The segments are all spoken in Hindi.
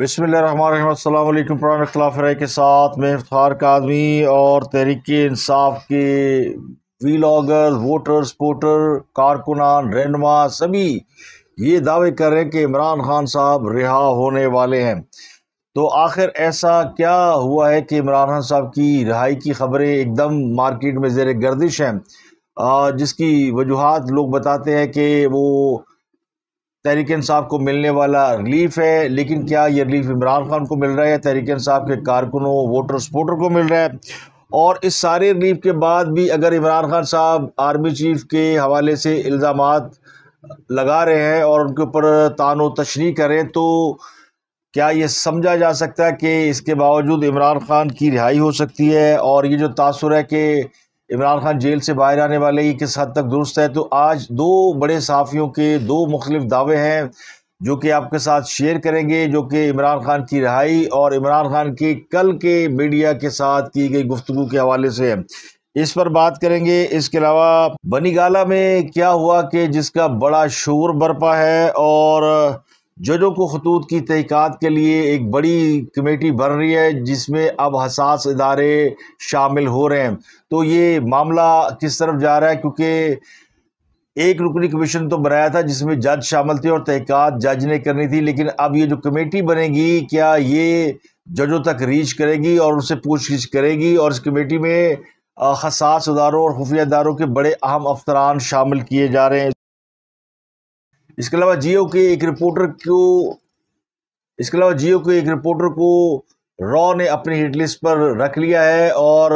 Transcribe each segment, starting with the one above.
बसमिलकुम पुरान के साथ मैं इफ्तार आदमी और तहरीक इंसाफ के वीलागर वोटर स्पोटर कारकुनान रहनमा सभी ये दावे कर रहे हैं कि इमरान खान साहब रिहा होने वाले हैं तो आखिर ऐसा क्या हुआ है कि इमरान खान साहब की रिहाई की खबरें एकदम मार्केट में जेर गर्दिश हैं जिसकी वजूहत लोग बताते हैं कि वो तहरीक साहब को मिलने वाला रिलीफ है लेकिन क्या ये रिलीफ इमरान खान को मिल रहा है तहरीक साहब के कारकुनों वोटर सपोर्टर को मिल रहा है और इस सारे रिलीफ के बाद भी अगर इमरान खान साहब आर्मी चीफ के हवाले से इल्ज़ाम लगा रहे हैं और उनके ऊपर तान तशरी करें तो क्या ये समझा जा सकता है कि इसके बावजूद इमरान खान की रिहाई हो सकती है और ये जो तासर है कि इमरान खान जेल से बाहर आने वाले ही किस हद तक दुरुस्त है तो आज दो बड़े सहाफ़ियों के दो मुख्तलिफ दावे हैं जो कि आपके साथ शेयर करेंगे जो कि इमरान खान की रहाई और इमरान खान की कल के मीडिया के साथ की गई गुफ्तु के हवाले से है इस पर बात करेंगे इसके अलावा बनीगाला में क्या हुआ कि जिसका बड़ा शोर बरपा है और जजों को खतूत की तहक़ात के लिए एक बड़ी कमेटी बन रही है जिसमें अब हसास इदारे शामिल हो रहे हैं तो ये मामला किस तरफ जा रहा है क्योंकि एक रुकनी कमीशन तो बनाया था जिसमें जज शामिल थे और तहक़ात जज ने करनी थी लेकिन अब ये जो कमेटी बनेगी क्या ये जजों तक रीच करेगी और उनसे पूछगिछ करेगी और इस कमेटी में हसास इदारों और खुफिया इदारों के बड़े अहम अफसरान शामिल किए जा रहे हैं इसके अलावा जियो के एक रिपोर्टर को इसके अलावा जियो के एक रिपोर्टर को रॉ ने अपनी हिट लिस्ट पर रख लिया है और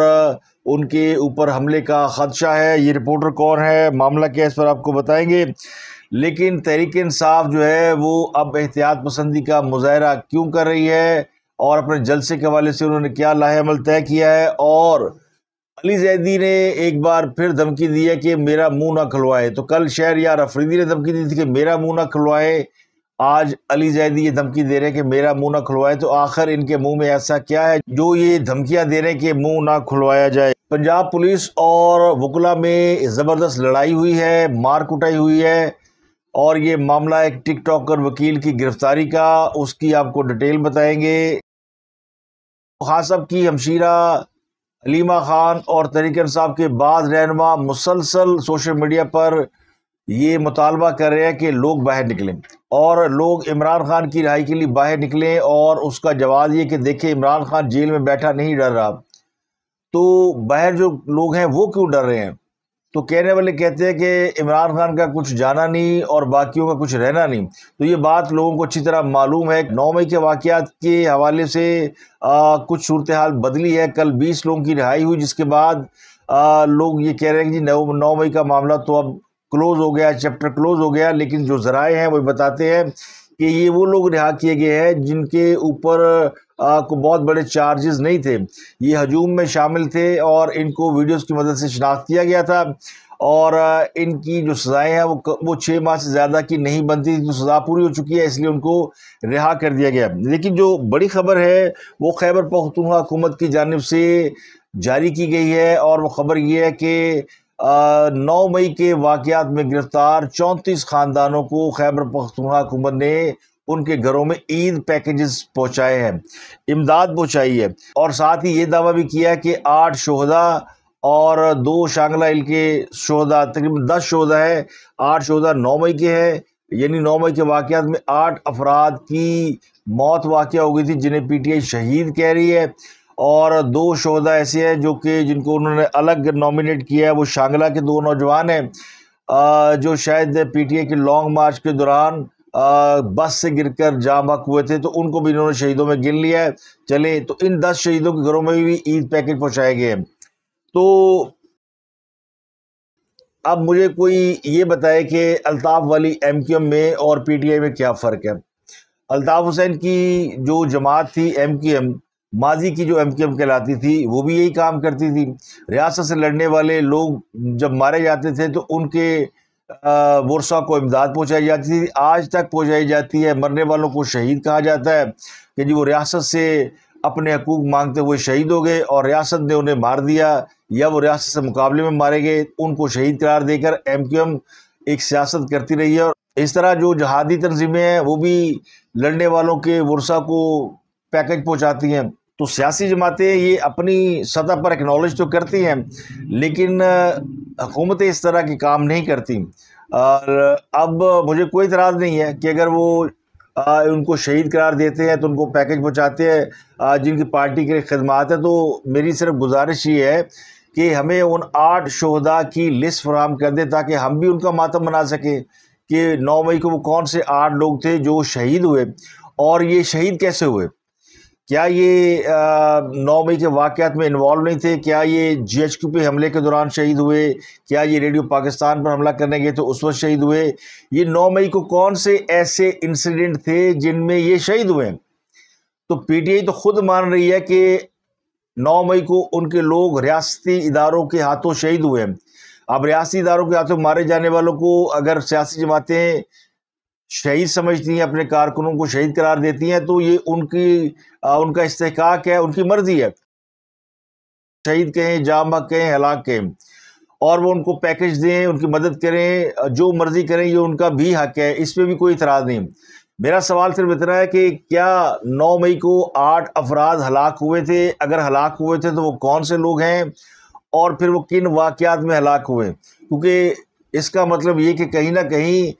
उनके ऊपर हमले का खदशा है ये रिपोर्टर कौन है मामला क्या है इस पर आपको बताएंगे लेकिन तहरीक इंसाफ जो है वो अब एहतियात पसंदी का मुजाहरा क्यों कर रही है और अपने जलसे के हवाले से उन्होंने क्या लाहेमल तय किया है और अली जैदी ने एक बार फिर धमकी दी है कि मेरा मुंह ना खुलवाए तो कल शहर यार अफरीदी ने धमकी दी थी कि मेरा मुंह ना खुलवाए आज अली जैदी ये धमकी दे रहे हैं कि मेरा मुंह ना खुलवाए तो आखिर इनके मुंह में ऐसा क्या है जो ये धमकियां दे रहे हैं कि मुंह ना खुलवाया जाए पंजाब पुलिस और वकला में ज़बरदस्त लड़ाई हुई है मार कुटाई हुई है और ये मामला एक टिक टॉकर वकील की गिरफ्तारी का उसकी आपको डिटेल बताएंगे खासब की हमशीरा अलीमा ख़ान और तरीक साहब के बाद रहनमा मुसलसल सोशल मीडिया पर ये मुतालबा कर रहे हैं कि लोग बाहर निकलें और लोग इमरान खान की रहाई के लिए बाहर निकलें और उसका जवाब ये कि देखें इमरान खान जेल में बैठा नहीं डर रहा तो बाहर जो लोग हैं वो क्यों डर रहे हैं तो कहने वाले कहते हैं कि इमरान खान का कुछ जाना नहीं और बाकियों का कुछ रहना नहीं तो ये बात लोगों को अच्छी तरह मालूम है नौ मई के वाक़ के हवाले से आ, कुछ सूरत हाल बदली है कल बीस लोगों की रिहाई हुई जिसके बाद आ, लोग ये कह रहे हैं कि नौ नौ मई का मामला तो अब क्लोज़ हो गया चैप्टर क्लोज़ हो गया लेकिन जो जराए हैं वो बताते हैं कि ये वो लोग रिहा किए गए हैं जिनके ऊपर को बहुत बड़े चार्जेस नहीं थे ये हजूम में शामिल थे और इनको वीडियोस की मदद से शनाख्त किया गया था और इनकी जो सज़ाएँ हैं वो वो छः माह से ज़्यादा की नहीं बनती थी तो सज़ा पूरी हो चुकी है इसलिए उनको रिहा कर दिया गया लेकिन जो बड़ी खबर है वो खैबर पख्तूनवा हुकूमत की जानब से जारी की गई है और वो ख़बर ये है कि नौ मई के वाक़ में गिरफ़्तार चौंतीस ख़ानदानों को खैबर पख्तूनवा हुकूमत ने उनके घरों में ईद पैकेजेस पहुँचाए हैं इमदाद पहुँचाई है और साथ ही ये दावा भी किया कि आठ शहदा और दो शांगला इल के शहदा तकरीबन दस शहदा है आठ शहदा नौ मई के हैं यानी नौ मई के वाक़ में आठ अफराद की मौत वाक़ हो गई थी जिन्हें पी टी आई शहीद कह रही है और दो शहदा ऐसे हैं जो कि जिनको उन्होंने अलग नॉमिनेट किया है वो शांगला के दो नौजवान हैं जो शायद पी टी आई के लॉन्ग मार्च के दौरान बस से गिरकर जाम बक हुए थे तो उनको भी इन्होंने शहीदों में गिन लिया है चले तो इन दस शहीदों के घरों में भी ईद पैकेट पहुँचाए गए हैं तो अब मुझे कोई ये बताए कि अल्ताफ़ वाली एम क्यू एम में और पी टी आई में क्या फ़र्क है अल्ताफ़ हुसैन की जो जमात थी एम क्यू एम माजी की जो एम क्यू एम कहलाती थी वो भी यही काम करती थी रियासत से लड़ने वाले लोग जब मारे जाते थे तो उनके वर्षा को इमदाद पहुँचाई जाती थी आज तक पहुँचाई जाती है मरने वालों को शहीद कहा जाता है कि जी वो रियासत से अपने हकूक मांगते हुए शहीद हो गए और रियासत ने उन्हें मार दिया या वो रियासत से मुकाबले में मारे गए उनको शहीद करार देकर एम क्यू एम एक सियासत करती रही है और इस तरह जो जहादी तनजीमें हैं वो भी लड़ने वालों के वर्षा को पैकेज पहुँचाती हैं तो सियासी जमातें ये अपनी सतह पर एक्नॉलेज तो करती हैं लेकिन हुकूमतें इस तरह के काम नहीं करती और अब मुझे कोई इतराज़ नहीं है कि अगर वो आ, उनको शहीद करार देते हैं तो उनको पैकेज पहुँचाते हैं जिनकी पार्टी के लिए खदमात है तो मेरी सिर्फ गुजारिश ये है कि हमें उन आठ शहदा की लिस्ट फराम कर दें ताकि हम भी उनका मातम मना सकें कि नौ मई को वो कौन से आठ लोग थे जो शहीद हुए और ये शहीद कैसे हुए क्या ये नौ मई के वाक़ात में इन्वॉल्व नहीं थे क्या ये जी एच क्यू पे हमले के दौरान शहीद हुए क्या ये रेडियो पाकिस्तान पर हमला करने गए तो उस वक्त शहीद हुए ये नौ मई को कौन से ऐसे इंसिडेंट थे जिनमें ये शहीद हुए तो पीटीआई तो खुद मान रही है कि नौ मई को उनके लोग रियासती इदारों के हाथों शहीद हुए अब रियासी इदारों के हाथों मारे जाने वालों को अगर सियासी जमातें शहीद समझती हैं अपने कारकुनों को शहीद करार देती हैं तो ये उनकी आ, उनका इस्तेकाक है उनकी मर्जी है शहीद कहें जाम कहें हलाक कहें और वो उनको पैकेज दें उनकी मदद करें जो मर्जी करें ये उनका भी हक है इस पर भी कोई इतराज़ नहीं मेरा सवाल सिर्फ इतना है कि क्या 9 मई को आठ अफराद हलाक हुए थे अगर हलाक हुए थे तो वो कौन से लोग हैं और फिर वो किन वाक़ात में हलाक हुए क्योंकि इसका मतलब ये कि कहीं ना कहीं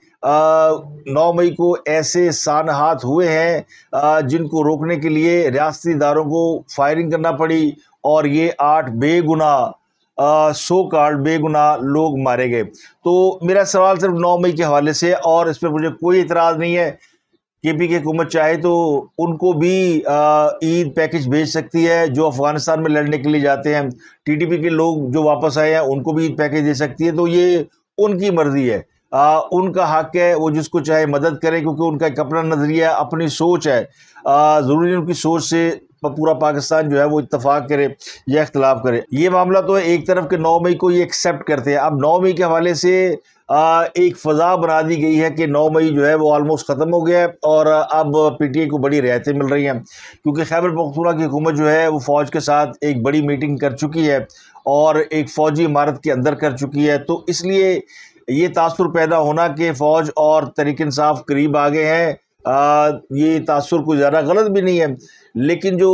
नौ मई को ऐसे सानहात हुए हैं जिनको रोकने के लिए इदारों को फायरिंग करना पड़ी और ये आठ बेगुना सो कार्ड बेगुना लोग मारे गए तो मेरा सवाल सिर्फ नौ मई के हवाले से और इस पर मुझे कोई इतराज़ नहीं है के पी की हुकूमत चाहे तो उनको भी ईद पैकेज भेज सकती है जो अफ़गानिस्तान में लड़ने के लिए जाते हैं टी टी पी के लोग जो वापस आए हैं उनको भी ईद पैकेज दे सकती है तो ये उनकी मर्ज़ी है आ, उनका हक है वो जिसको चाहे मदद करें क्योंकि उनका एक अपना नज़रिया अपनी सोच है ज़रूरी उनकी सोच से पूरा पाकिस्तान जो है वो इतफाक़ करे या इख्तलाफ करे ये मामला तो एक तरफ के नौ मई को ये एक्सेप्ट करते हैं अब नौ मई के हवाले से आ, एक फ़जा बना दी गई है कि नौ मई जो है वो आलमोस्ट ख़त्म हो गया है और अब पी टी आई को बड़ी रियायतें मिल रही हैं क्योंकि खैबर पखतूरा की हुकूमत जो है वो फ़ौज के साथ एक बड़ी मीटिंग कर चुकी है और एक फ़ौजी इमारत के अंदर कर चुकी है तो इसलिए ये तासर पैदा होना कि फ़ौज और तरीक इंसाफ करीब आ गए हैं ये तासर को ज़्यादा गलत भी नहीं है लेकिन जो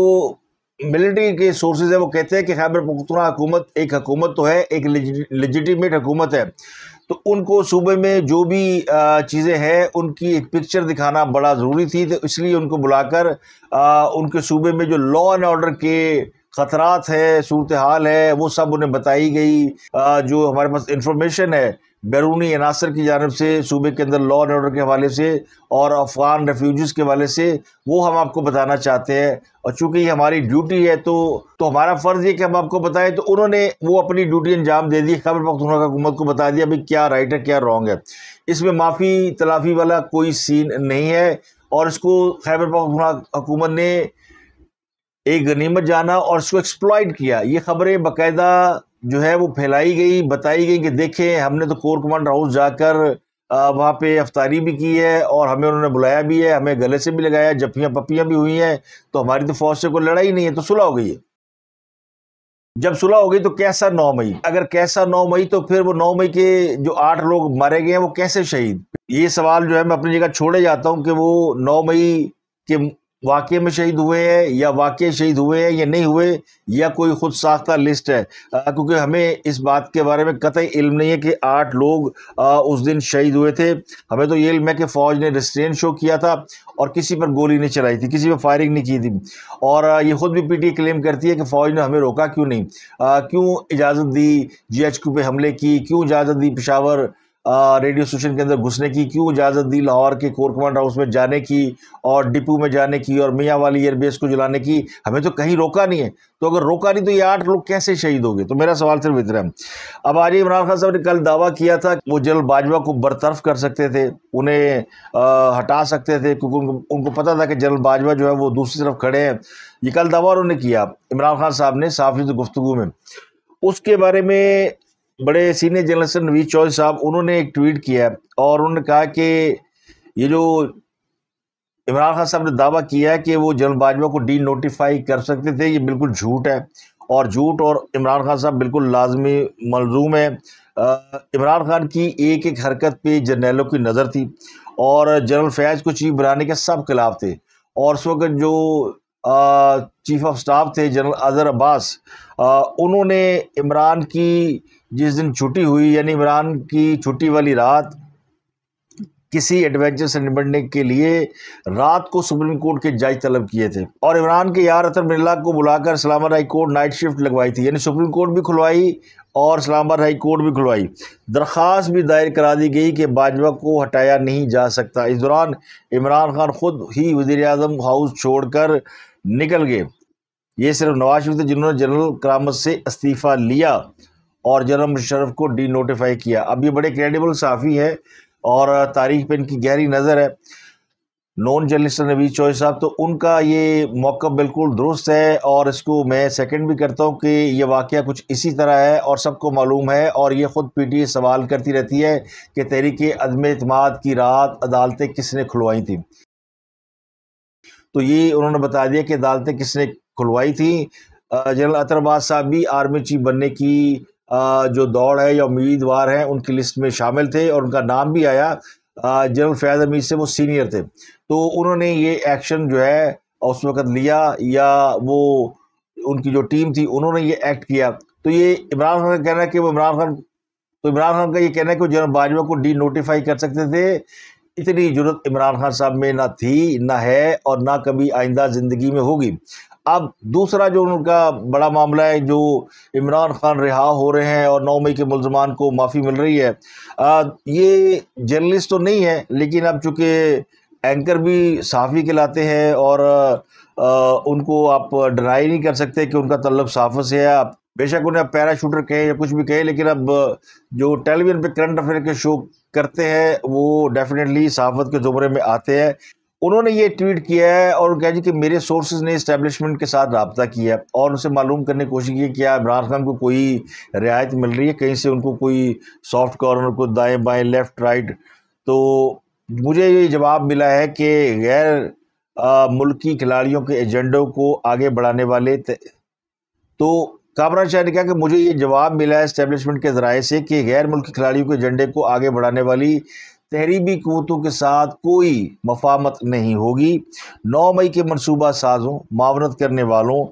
मिलिट्री के सोर्सेज हैं वो कहते हैं कि खैबर पुख्तना हुकूमत एक हकूमत तो है एक लजिटमेट हकूमत है तो उनको सूबे में जो भी चीज़ें हैं उनकी एक पिक्चर दिखाना बड़ा ज़रूरी थी तो इसलिए उनको बुलाकर उनके सूबे में जो लॉ एंड ऑर्डर के ख़तरात है सूरत हाल है वो सब उन्हें बताई गई जो हमारे पास इंफॉर्मेशन है बैरूनी अनासर की जानब से सूबे के अंदर लॉ एंड ऑर्डर के हवाले से और अफगान रेफ्यूज़ के हवाले से वो हम आपको बताना चाहते हैं और चूँकि ये हमारी ड्यूटी है तो तो हमारा फ़र्ज़ ये कि हम आपको बताएं तो उन्होंने वो अपनी ड्यूटी अंजाम दे दी खबर वक्त उन्होंने हुकूमत को बता दिया भाई क्या राइट है क्या रॉन्ग है इसमें माफ़ी तलाफी वाला कोई सीन नहीं है और इसको खैबर पखतूनवा हुकूमत ने एक गनीमत जाना और उसको एक्सप्लॉयड किया ये खबरें बाकायदा जो है वो फैलाई गई बताई गई कि देखें हमने तो कोर कमांडर हाउस जाकर वहाँ पे अफ्तारी भी की है और हमें उन्होंने बुलाया भी है हमें गले से भी लगाया जफियाँ पपियाँ भी हुई हैं तो हमारी तो फौज से कोई लड़ाई नहीं है तो सुलह हो गई है जब सुलह हो गई तो कैसा नौ मई अगर कैसा नौ मई तो फिर वो नौ मई के जो आठ लोग मारे गए हैं वो कैसे शहीद ये सवाल जो है मैं अपनी जगह छोड़े जाता हूँ कि वो नौ मई के वाकई में शहीद हुए हैं या वाक़ शहीद हुए हैं या नहीं हुए या कोई ख़ुद साख्ता लिस्ट है क्योंकि हमें इस बात के बारे में कतई इल्म नहीं है कि आठ लोग आ, उस दिन शहीद हुए थे हमें तो ये इल्म है कि फ़ौज ने रेस्ट्रेन शो किया था और किसी पर गोली नहीं चलाई थी किसी पर फायरिंग नहीं की थी और ये ख़ुद भी पी क्लेम करती है कि फ़ौज ने हमें रोका क्यों नहीं क्यों इजाज़त दी जी एच क्यू पे हमले की क्यों इजाज़त दी पिशावर रेडियो स्टेशन के अंदर घुसने की क्यों इजाज़त दी लाहौर के कोर कमांड हाउस में जाने की और डिपू में जाने की और मियाँ वाली एयरबेस को जलाने की हमें तो कहीं रोका नहीं है तो अगर रोका नहीं तो ये आठ लोग कैसे शहीद हो गए तो मेरा सवाल सिर्फ इतना है अब आज इमरान खान साहब ने कल दावा किया था वो जनरल बाजवा को बरतरफ कर सकते थे उन्हें आ, हटा सकते थे क्योंकि उनको उनको पता था कि जनरल बाजवा जो है वो दूसरी तरफ खड़े हैं ये कल दावा उन्होंने किया इमरान खान साहब ने साफी गुफ्तु में उसके बारे में बड़े सीनियर जर्नलिस्ट नवीद चौधरी साहब उन्होंने एक ट्वीट किया और उन्होंने कहा कि ये जो इमरान खान साहब ने दावा किया है कि वो जनरल बाजवा को डी नोटिफाई कर सकते थे ये बिल्कुल झूठ है और झूठ और इमरान खान साहब बिल्कुल लाजमी मलजूम है इमरान खान की एक एक हरकत पे जर्नलों की नज़र थी और जनरल फैज को चीफ बनाने के सब खिलाफ थे और उस वक्त जो चीफ ऑफ स्टाफ थे जनरल अजहर अब्बास उन्होंने इमरान की जिस दिन छुट्टी हुई यानी इमरान की छुट्टी वाली रात किसी एडवेंचर से निपटने के लिए रात को सुप्रीम कोर्ट के जज तलब किए थे और इमरान के यार अतर बिरला को बुलाकर सलामत हाई कोर्ट नाइट शिफ्ट लगवाई थी यानी सुप्रीम कोर्ट भी खुलवाई और इस्लामाबाद हाई कोर्ट भी खुलवाई दरख्वास्त भी दायर करा दी गई कि बाजवा को हटाया नहीं जा सकता इस दौरान इमरान खान खुद ही वजीर अजम हाउस छोड़कर निकल गए ये सिर्फ नवाज शरीफ थे जिन्होंने जनरल करामत से इस्तीफ़ा लिया और जनरल मुशरफ को डी नोटिफाई किया अब ये बड़े क्रेडिबल साफ़ी हैं और तारीख पर इनकी गहरी नज़र है नॉन जर्नलिस्ट नवीद चौहरी साहब तो उनका ये मौक़ बिल्कुल दुरुस्त है और इसको मैं सेकंड भी करता हूँ कि ये वाक़ कुछ इसी तरह है और सबको मालूम है और ये ख़ुद पी टी सवाल करती रहती है कि तहरीक अदम अतमाद की रात अदालतें किसने खुलवाई थी तो ये उन्होंने बता दिया कि अदालतें किसने खुलवाई थी जनरल अतरबाज साहब भी आर्मी चीफ बनने की जो दौड़ है या उम्मीदवार हैं उनकी लिस्ट में शामिल थे और उनका नाम भी आया जनरल फैज़ अमीर से वो सीनियर थे तो उन्होंने ये एक्शन जो है उस वक़्त लिया या वो उनकी जो टीम थी उन्होंने ये एक्ट किया तो ये इमरान खान का कहना है कि वो इमरान खान तो इमरान खान का ये कहना है कि वो जनरल बाजवा को डी नोटिफाई कर सकते थे इतनी जरूरत इमरान खान साहब में ना थी ना है और ना कभी आइंदा ज़िंदगी में होगी अब दूसरा जो उनका बड़ा मामला है जो इमरान खान रिहा हो रहे हैं और नौ मई के मुलजमान को माफ़ी मिल रही है आ, ये जर्नलिस्ट तो नहीं है लेकिन अब चूँकि एंकर भी साफ़ी कहलाते हैं और आ, उनको आप डिनाई नहीं कर सकते कि उनका तलब साफ से है आप बेशक उन्हें पैरा शूटर कहें या कुछ भी कहें लेकिन अब जो टेलीविज़न पे करंट अफेयर के शो करते हैं वो डेफिनेटली सहाफत के ज़ुमरे में आते हैं उन्होंने ये ट्वीट किया है और कह जी कि मेरे सोर्सेज ने इस्टेबलिशमेंट के साथ रबता किया है और उनसे मालूम करने की कोशिश की क्या इमरान खान को कोई रियायत मिल रही है कहीं से उनको कोई सॉफ्ट कॉर्नर को दाएं बाएं लेफ़्ट राइट तो मुझे ये जवाब मिला है कि गैर मुल्की खिलाड़ियों के एजेंडों को आगे बढ़ाने वाले तो काबरा शाह ने कहा कि मुझे ये जवाब मिला है इस्टेबलिशमेंट के ज़राए से कि गैर मुल्की खिलाड़ियों के एजेंडे को आगे बढ़ाने वाली तहरीबी कूतों के साथ कोई मफामत नहीं होगी नौ मई के मनसूबा साजों मावनत करने वालों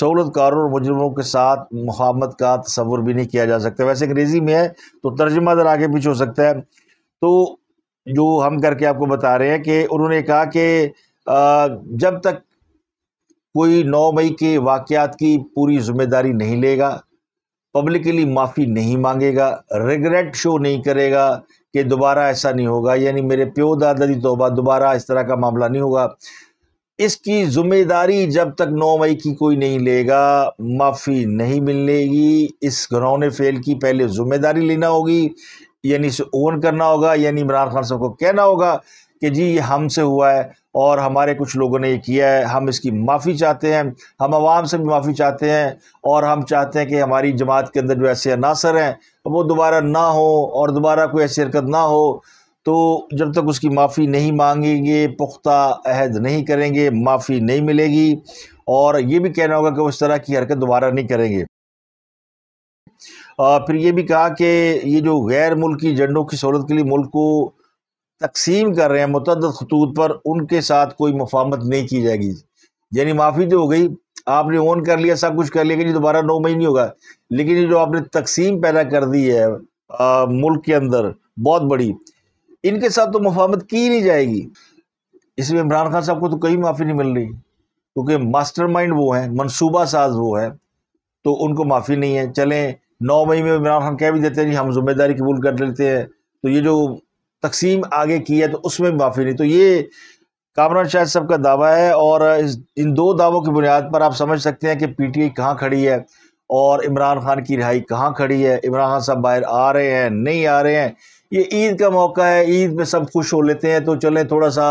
सहूलतकारों और मुजरमों के साथ मफामत का तस्वुर भी नहीं किया जा सकता वैसे अंग्रेज़ी में है तो तर्जमा ज़रा आगे पीछे हो सकता है तो जो हम करके आपको बता रहे हैं कि उन्होंने कहा कि जब तक कोई 9 मई के वाकयात की पूरी जिम्मेदारी नहीं लेगा पब्लिकली माफ़ी नहीं मांगेगा रिग्रेट शो नहीं करेगा कि दोबारा ऐसा नहीं होगा यानी मेरे प्यो दादा दी तोबा दोबारा इस तरह का मामला नहीं होगा इसकी ज़िम्मेदारी जब तक 9 मई की कोई नहीं लेगा माफ़ी नहीं मिलेगी इस घरौने फेल की पहले ज़िम्मेदारी लेना होगी यानी इसे ओन करना होगा यानी इमरान खान साहब को कहना होगा कि जी ये हमसे हुआ है और हमारे कुछ लोगों ने ये किया है हम इसकी माफ़ी चाहते हैं हम आवाम से भी माफ़ी चाहते हैं और हम चाहते हैं कि हमारी जमात के अंदर जो ऐसे अनासर हैं तो वो दोबारा ना हो और दोबारा कोई ऐसी हरकत ना हो तो जब तक उसकी माफ़ी नहीं मांगेंगे पुख्ता अहद नहीं करेंगे माफ़ी नहीं मिलेगी और ये भी कहना होगा कि उस तरह की हरकत दोबारा नहीं करेंगे आ, फिर ये भी कहा कि ये जो गैर मुल्की झंडों की सहूलत के लिए मुल्क को तकसीम कर रहे हैं मतद खतूत पर उनके साथ कोई मुफामत नहीं की जाएगी यानी माफ़ी तो हो गई आपने ओन कर लिया सब कुछ कर लिया कि दोबारा नौ महीने होगा लेकिन ये जो आपने तकसीम पैदा कर दी है आ, मुल्क के अंदर बहुत बड़ी इनके साथ तो मुफामत की नहीं जाएगी इसमें इमरान खान साहब को तो कहीं माफ़ी नहीं मिल रही क्योंकि माइंड वो हैं मनसूबा साज वो है तो उनको माफ़ी नहीं है चलें नौ मई में इमरान खान कह भी देते हैं जी हम जिम्मेदारी कबूल कर लेते हैं तो ये जो तकसीम आगे की है तो उसमें भी माफ़ी नहीं तो ये कामरान शाह साहब का दावा है और इस इन दो दावों की बुनियाद पर आप समझ सकते हैं कि पी टी आई कहाँ खड़ी है और इमरान खान की रिहाई कहाँ खड़ी है इमरान खान साहब बाहर आ रहे हैं नहीं आ रहे हैं ये ईद का मौका है ईद में सब खुश हो लेते हैं तो चलें थोड़ा सा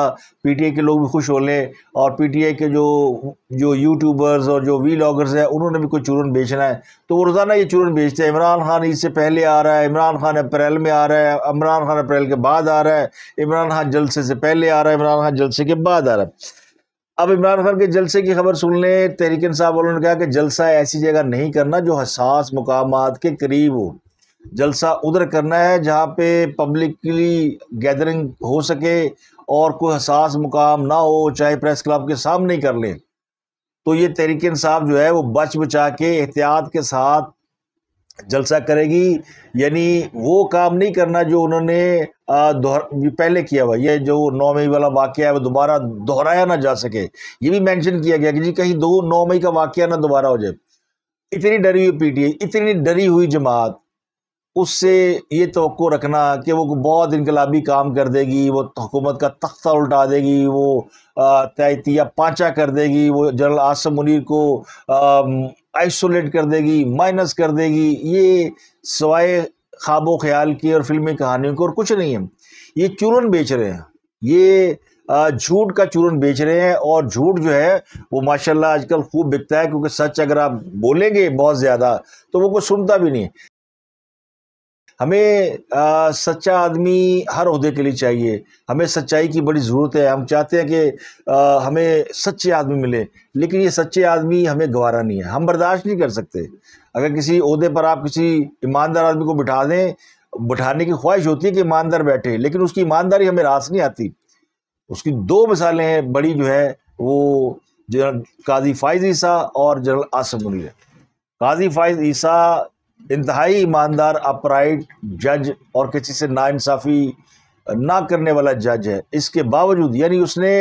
पीटीए के लोग भी खुश हो लें और पीटीए के जो जो यूट्यूबर्स और जो वी लॉगर्स हैं उन्होंने भी कोई चूरन बेचना है तो वो रोज़ाना ये चूरन बेचते हैं इमरान खान ईद से पहले आ रहा है इमरान खान अप्रैल में आ रहा है इमरान खान अप्रैल के बाद आ रहा है इमरान खान जलसे से पहले आ रहा है इमरान खान जलसे के बाद आ रहा है अब इमरान खान के जलसे की खबर सुन लें तहरीकन साहब वालों ने कहा कि जलसा ऐसी जगह नहीं करना जो हसास मुकाम के करीब हो जलसा उधर करना है जहाँ पे पब्लिकली गैदरिंग हो सके और कोई हसास मुकाम ना हो चाहे प्रेस क्लब के सामने कर ले तो ये तहरीक इंसाफ जो है वो बच बचा के एहतियात के साथ जलसा करेगी यानी वो काम नहीं करना जो उन्होंने पहले किया हुआ ये जो नौ मई वाला वाक्य है वो दोबारा दोहराया ना जा सके ये भी मेंशन किया गया कि जी कहीं दो नौ मई का वाक्य ना दोबारा हो जाए इतनी डरी हुई पीटीए इतनी डरी हुई जमात उससे ये तो रखना कि वो बहुत इनकलाबी काम कर देगी वो हुकूमत का तख्ता उल्टा देगी वो तैतिया पाचा कर देगी वो जनरल आसम मुनीर को आइसोलेट कर देगी माइनस कर देगी ये सवाए ख़्वाबो ख्याल के और फिल्मी कहानियों की और कुछ नहीं है ये चूरन बेच रहे हैं ये झूठ का चूरन बेच रहे हैं और झूठ जो है वो माशाल्लाह आजकल खूब बिकता है क्योंकि सच अगर आप बोलेंगे बहुत ज़्यादा तो वो कुछ सुनता भी नहीं हमें आ, सच्चा आदमी हर अहदे के लिए चाहिए हमें सच्चाई की बड़ी ज़रूरत है हम चाहते हैं कि आ, हमें सच्चे आदमी मिले लेकिन ये सच्चे आदमी हमें गवारा नहीं है हम बर्दाश्त नहीं कर सकते अगर किसी अहदे पर आप किसी ईमानदार आदमी को बिठा दें बिठाने की ख्वाहिश होती है कि ईमानदार बैठे लेकिन उसकी ईमानदारी हमें रास नहीं आती उसकी दो मिसालें हैं बड़ी जो है वो जनरल काजी फाइज ईसा और जनरल आसम मुनीर काजी फाइज ईसा इंतहाई ईमानदार अपराइट जज और किसी से नाानसाफ़ी ना करने वाला जज है इसके बावजूद यानी उसने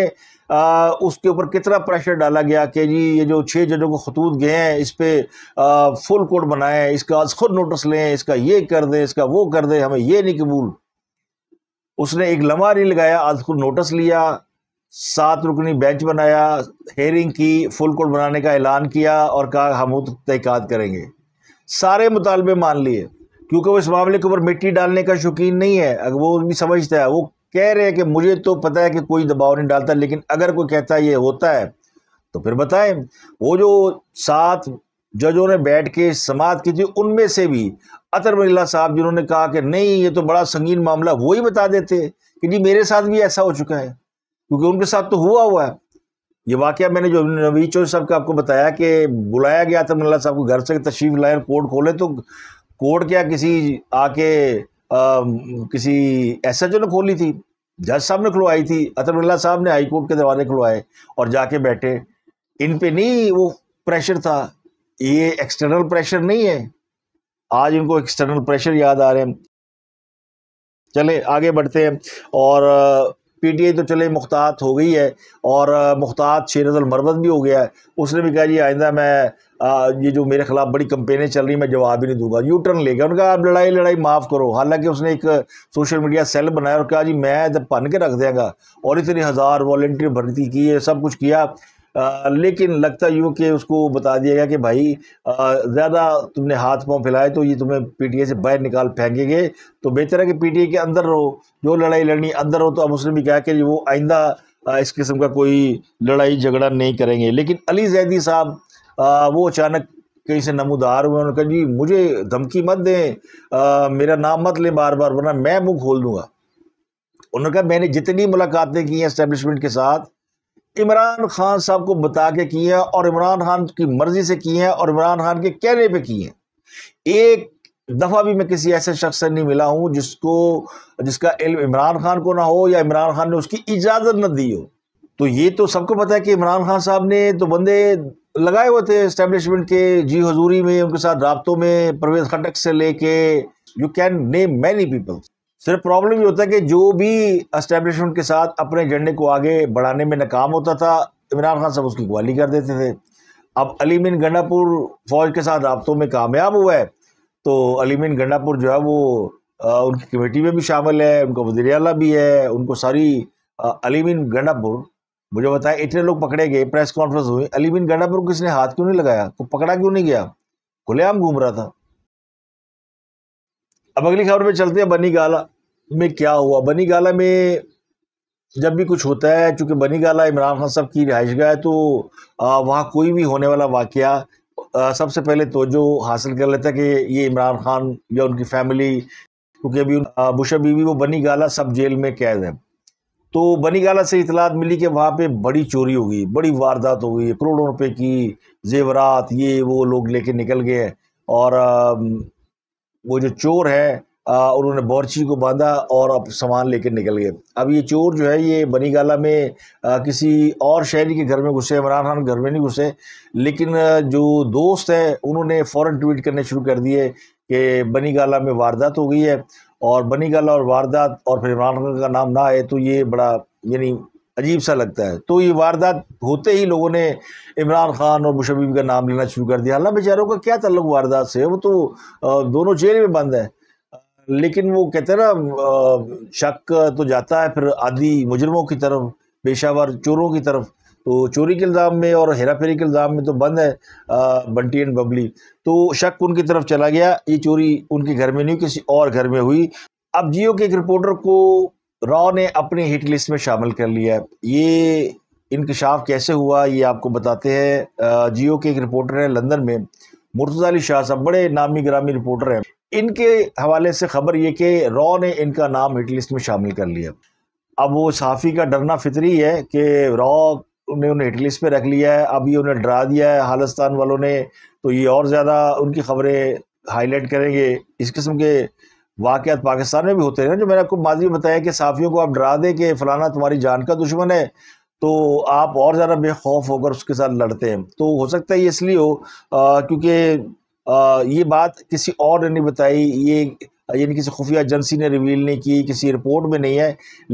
आ, उसके ऊपर कितना प्रेशर डाला गया कि जी ये जो छः जजों को खतूत गए हैं इस पर फुल कोर्ट बनाएं इसका आज खुद नोटिस लें इसका ये कर दें इसका वो कर दें हमें ये नहीं कबूल उसने एक लम्हा नहीं लगाया आज खुद नोटिस लिया सात रुकनी बेंच बनाया हेयरिंग की फुल कोर्ट बनाने का ऐलान किया और कहा हम तहक़ात करेंगे सारे मुतालबे मान लिए क्योंकि वो इस मामले के ऊपर मिट्टी डालने का शौकीन नहीं है अगर वो भी समझता है वो कह रहे हैं कि मुझे तो पता है कि कोई दबाव नहीं डालता लेकिन अगर कोई कहता है ये होता है तो फिर बताएं वो जो सात जजों ने बैठ के समात की थी उनमें से भी अतर मिल्ला साहब जिन्होंने कहा कि नहीं ये तो बड़ा संगीन मामला वो ही बता देते कि जी मेरे साथ भी ऐसा हो चुका है क्योंकि उनके साथ तो हुआ हुआ है ये वाक्य मैंने जो नवीचो साहब का आपको बताया कि बुलाया गया था मल्ला साहब को घर से तशरीफ़ लाए और कोर्ट खोले तो कोर्ट क्या किसी आके किसी एस एच ओ ने खोली थी जज साहब ने खुलवाई थी अतरुल्ला साहब ने हाई कोर्ट के दरवाजे खुलवाए और जाके बैठे इन पे नहीं वो प्रेशर था ये एक्सटर्नल प्रेशर नहीं है आज इनको एक्सटर्नल प्रेशर याद आ रहे हैं चले आगे बढ़ते हैं और पी टी आई तो चले मुख्तात हो गई है और मुख्तात शेरजलमरवत भी हो गया है उसने भी कहा जी आइंदा मैं आ, ये जो मेरे खिलाफ बड़ी कंपेनें चल रही मैं जवाब ही नहीं दूंगा यू टर्न ले गया उनका आप लड़ाई लड़ाई माफ़ करो हालांकि उसने एक सोशल मीडिया सेल बनाया और कहा जी मैं जब भन के रख देंगा और इतनी हज़ार वॉल्टियर भर्ती की है सब कुछ किया आ, लेकिन लगता यूँ कि उसको बता दिया गया कि भाई ज़्यादा तुमने हाथ पाँव फैलाए तो ये तुम्हें पीटीए से बाहर निकाल फेंकेंगे तो बेहतर है कि पीटीए के अंदर रहो जो लड़ाई लड़नी अंदर हो तो अब उसने भी कहा कि वो आइंदा इस किस्म का कोई लड़ाई झगड़ा नहीं करेंगे लेकिन अली जैदी साहब वो अचानक कहीं से नमोदार हुए उन्होंने कहा जी मुझे धमकी मत दें मेरा नाम मत लें बार बार वरना मैं मुँह खोल दूँगा उन्होंने कहा मैंने जितनी मुलाकातें की हैं इस्टेब्लिशमेंट के साथ इमरान खान साहब को बता के किए हैं और इमरान खान की मर्ज़ी से किए हैं और इमरान खान के कहने पे किए हैं एक दफ़ा भी मैं किसी ऐसे शख्स से नहीं मिला हूँ जिसको जिसका इल्म इमरान खान को ना हो या इमरान खान ने उसकी इजाज़त न दी हो तो ये तो सबको पता है कि इमरान खान साहब ने तो बंदे लगाए हुए थे इस्टेब्लिशमेंट के जी हजूरी में उनके साथ रबतों में परवेज खटक से लेके you can name many peoples सिर्फ प्रॉब्लम ये होता है कि जो भी इस्टेब्लिशमेंट के साथ अपने एजेंडे को आगे बढ़ाने में नाकाम होता था इमरान खान साहब उसकी ग्वाली कर देते थे अब अली मिन गंडापुर फौज के साथ रबतों में कामयाब हुआ है तो अलीमिन गंडापुर जो है वो आ, उनकी कमेटी में भी शामिल है उनका वजीर अला भी है उनको सारी आ, मिन गंडापुर मुझे बताया इतने लोग पकड़े गए प्रेस कॉन्फ्रेंस हुई अली मिन गंडापुर को किसने हाथ क्यों नहीं लगाया तो पकड़ा क्यों नहीं गया खुलेआम घूम रहा था अब अगली खबर में चलते हैं बनी गाला में क्या हुआ बनी गाला में जब भी कुछ होता है चूँकि बनी गाला इमरान खान साहब की गाह है तो वहाँ कोई भी होने वाला वाक़ सबसे पहले तोजो हासिल कर लेता है कि ये इमरान खान या उनकी फैमिली क्योंकि अभी बुशा बीवी वो बनी गाला सब जेल में कैद है तो बनी गाला से इतलात मिली कि वहाँ पे बड़ी चोरी हो गई बड़ी वारदात हो गई करोड़ों रुपए की जेवरात ये वो लोग लेके निकल गए और वो जो चोर है उन्होंने बोर्ची को बांधा और अब सामान लेकर निकल गए अब ये चोर जो है ये बनी गाला में आ, किसी और शहरी के घर में घुसे इमरान खान घर में नहीं घुसे लेकिन जो दोस्त है उन्होंने फ़ौरन ट्वीट करने शुरू कर दिए कि बनी गाला में वारदात हो गई है और बनी गाला और वारदात और फिर इमरान खान का नाम ना आए तो ये बड़ा यानी अजीब सा लगता है तो ये वारदात होते ही लोगों ने इमरान खान और मुशबीब का नाम लेना शुरू कर दिया हालांकि बेचारों का क्या तल्लुक वारदात से वो तो दोनों जेल में बंद है लेकिन वो कहते हैं ना शक तो जाता है फिर आदि मुजरमों की तरफ पेशावर चोरों की तरफ तो चोरी के इल्ज़ाम में और हेरा फेरी के इल्ज़ाम में तो बंद है बंटी एंड बबली तो शक उनकी तरफ चला गया ये चोरी उनके घर में नहीं किसी और घर में हुई अब जियो के एक रिपोर्टर को रॉ ने अपनी हिट लिस्ट में शामिल कर लिया है ये इनकशाफ कैसे हुआ ये आपको बताते हैं जियो के एक रिपोर्टर हैं लंदन में मुर्तज़ा अली शाह साहब बड़े नामी ग्रामी रिपोर्टर हैं इनके हवाले से खबर ये कि रॉ ने इनका नाम हिट लिस्ट में शामिल कर लिया अब वो साफ़ी का डरना फितरी है कि रॉ ने उन्हें हिट लिस्ट पर रख लिया है अब ये उन्हें डरा दिया है हालस्तान वालों ने तो ये और ज़्यादा उनकी खबरें हाईलाइट करेंगे इस किस्म के वाक़ात पाकिस्तान में भी होते रहे जो मैंने आपको माजी में बताया कि सहाफ़ियों को आप डरा दें कि फ़लाना तुम्हारी जान का दुश्मन है तो आप और ज़्यादा बेखौफ होकर उसके साथ लड़ते हैं तो हो सकता है ये इसलिए हो क्योंकि ये बात किसी और ने नहीं बताई ये यानी किसी खुफिया एजेंसी ने रिवील नहीं की किसी रिपोर्ट में नहीं है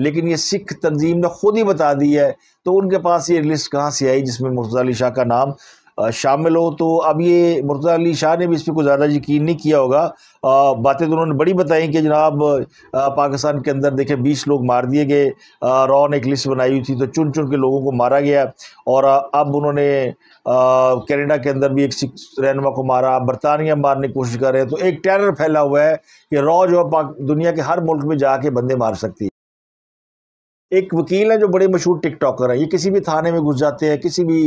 लेकिन ये सिख तंजीम ने खुद ही बता दी है तो उनके पास ये लिस्ट कहाँ से आई जिसमें मुर्तज़ा अली शाह का नाम शामिल हो तो अब ये मुर्तज़ा अली शाह ने भी इस पर कोई ज़्यादा यकीन नहीं किया होगा बातें तो उन्होंने बड़ी बताई कि जनाब पाकिस्तान के अंदर देखें बीस लोग मार दिए गए रॉ ने एक लिस्ट बनाई हुई थी तो चुन चुन के लोगों को मारा गया और अब उन्होंने कैनेडा के अंदर भी एक सिख रहनमा को मारा बरतानिया मारने की कोशिश कर रहे हैं तो एक टेरर फैला हुआ है कि रॉ जो है दुनिया के हर मुल्क में जाके बंदे मार सकती है एक वकील हैं जो बड़े मशहूर टिकटॉकर हैं ये किसी भी थाने में घुस जाते हैं किसी भी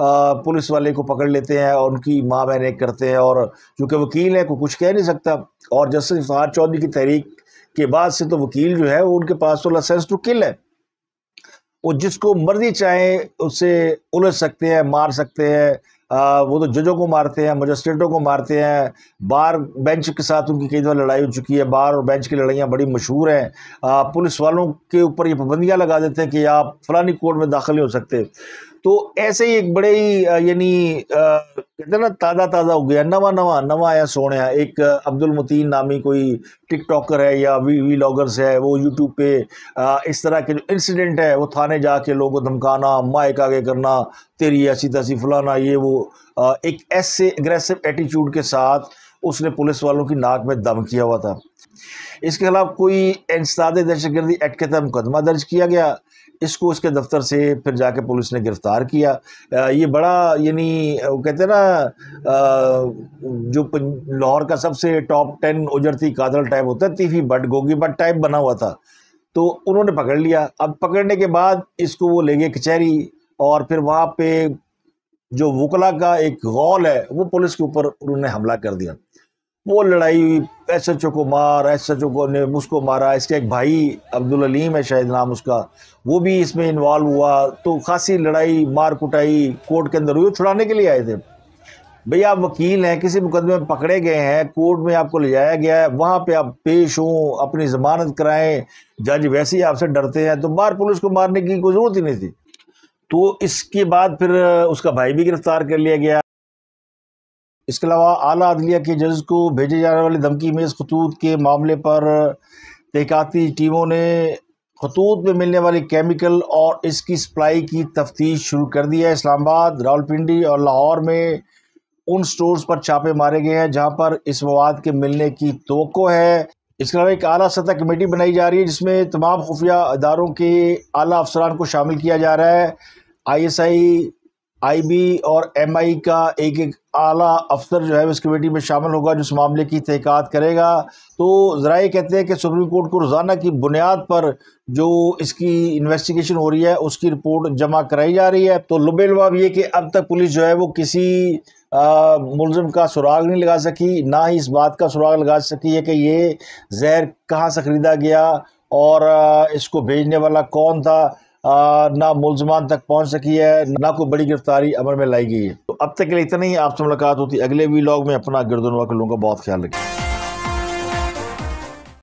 पुलिस वाले को पकड़ लेते हैं और उनकी माँ बहने करते हैं और चूँकि वकील हैं को कुछ कह नहीं सकता और जस्टिस इफ्तार चौधरी की तहरीक के बाद से तो वकील जो है वो उनके पास तो लाइसेंस टू किल है वो जिसको मर्जी चाहे उससे उलझ सकते हैं मार सकते हैं आ, वो तो जजों को मारते हैं मजिस्ट्रेटों को मारते हैं बार बेंच के साथ उनकी कई दफ़ा लड़ाई हो चुकी है बार और बेंच की लड़ाइयाँ बड़ी मशहूर हैं पुलिस वालों के ऊपर ये पाबंदियाँ लगा देते हैं कि आप फलानी कोर्ट में दाखिल नहीं हो सकते तो ऐसे ही एक बड़े ही यानी कहते ना ताज़ा ताज़ा हो गया नवा नवा नवा आया सोने है एक अब्दुल मतीन नामी कोई टिकटॉकर है या वी वी लॉगर्स है वो यूट्यूब पे इस तरह के जो इंसिडेंट है वो थाने जाके लोगों को धमकाना माइक आगे करना तेरी ऐसी तसी फलाना ये वो एक ऐसे एग्रेसिव एटीट्यूड के साथ उसने पुलिस वालों की नाक में दम किया हुआ था इसके खिलाफ कोई इंसाद दहशतगर्दी एक्ट के तहत मुकदमा दर्ज किया गया इसको उसके दफ्तर से फिर जाके पुलिस ने गिरफ़्तार किया ये बड़ा यानी वो कहते हैं ना जो लाहौर का सबसे टॉप टेन उजरती कादल टाइप होता है तीफी बट गोगी बट टाइप बना हुआ था तो उन्होंने पकड़ लिया अब पकड़ने के बाद इसको वो ले गए कचहरी और फिर वहाँ पे जो वकला का एक गौल है वो पुलिस के ऊपर उन्होंने हमला कर दिया वो लड़ाई एस एच ओ को मार एस एच ओ को ने मुझको मारा इसका एक भाई अब्दुल अलीम है शायद नाम उसका वो भी इसमें इन्वॉल्व हुआ तो खासी लड़ाई मार कुटाई कोर्ट के अंदर हुई छुड़ाने के लिए आए थे भैया आप वकील हैं किसी मुकदमे में पकड़े गए हैं कोर्ट में आपको ले जाया गया है वहाँ पे आप पेश हों अपनी जमानत कराएं जज वैसे ही आपसे डरते हैं तो बार पुलिस को मारने की कोई ज़रूरत ही नहीं थी तो इसके बाद फिर उसका भाई भी गिरफ्तार कर लिया गया इसके अलावा आला अदलिया के जज को भेजे जाने वाले धमकी में खतूत के मामले पर तहक़ाती टीमों ने खतूत में मिलने वाले केमिकल और इसकी सप्लाई की तफ्तीश शुरू कर दी है इस्लामाबाद रावलपिंडी और लाहौर में उन स्टोर्स पर छापे मारे गए हैं जहां पर इस मवाद के मिलने की तो है इसके अलावा एक अली सतह कमेटी बनाई जा रही है जिसमें तमाम खुफिया अदारों के आला अफसरान को शामिल किया जा रहा है आई एस आई आईबी और एमआई का एक एक आला अफसर जो है इस कमेटी में शामिल होगा जो इस मामले की तहक़ात करेगा तो ज़रा कहते हैं कि सुप्रीम कोर्ट को रोज़ाना की बुनियाद पर जो इसकी इन्वेस्टिगेशन हो रही है उसकी रिपोर्ट जमा कराई जा रही है तो लुबे लुबाव ये कि अब तक पुलिस जो है वो किसी मुलजम का सुराग नहीं लगा सकी ना ही इस बात का सुराग लगा सकी है कि ये जहर कहाँ से ख़रीदा गया और इसको भेजने वाला कौन था ना मुलजमान तक पहुँच सकी है ना कोई बड़ी गिरफ्तारी अमर में लाई गई है तो अब तक के लिए इतना ही आपसे मुलाकात होती है अगले लॉग में अपना गिरदोनवा के लोगों का बहुत ख्याल रखें